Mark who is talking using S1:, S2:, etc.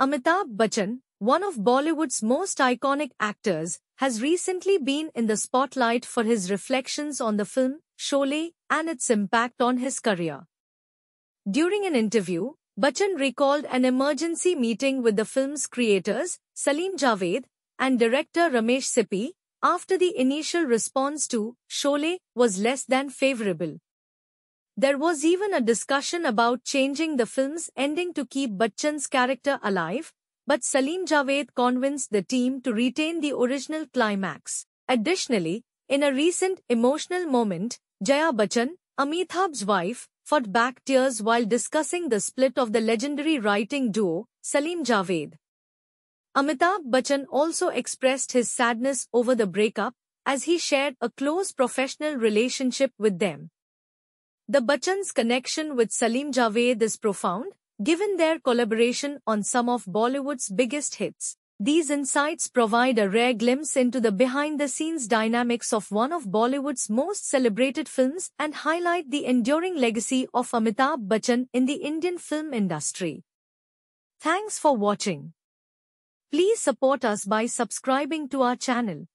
S1: Amitabh Bachchan, one of Bollywood's most iconic actors, has recently been in the spotlight for his reflections on the film Sholay and its impact on his career. During an interview, Bachchan recalled an emergency meeting with the film's creators, Salim Javed, and director Ramesh Sippy, after the initial response to Sholay was less than favorable. There was even a discussion about changing the film's ending to keep Bachchan's character alive, but Salim Javed convinced the team to retain the original climax. Additionally, in a recent emotional moment, Jaya Bachchan, Amitabh's wife, fought back tears while discussing the split of the legendary writing duo, Salim Javed. Amitabh Bachchan also expressed his sadness over the breakup, as he shared a close professional relationship with them. The Bachchan's connection with Salim Javed is profound, given their collaboration on some of Bollywood's biggest hits. These insights provide a rare glimpse into the behind-the-scenes dynamics of one of Bollywood's most celebrated films and highlight the enduring legacy of Amitabh Bachchan in the Indian film industry. Thanks for watching. Please support us by subscribing to our channel.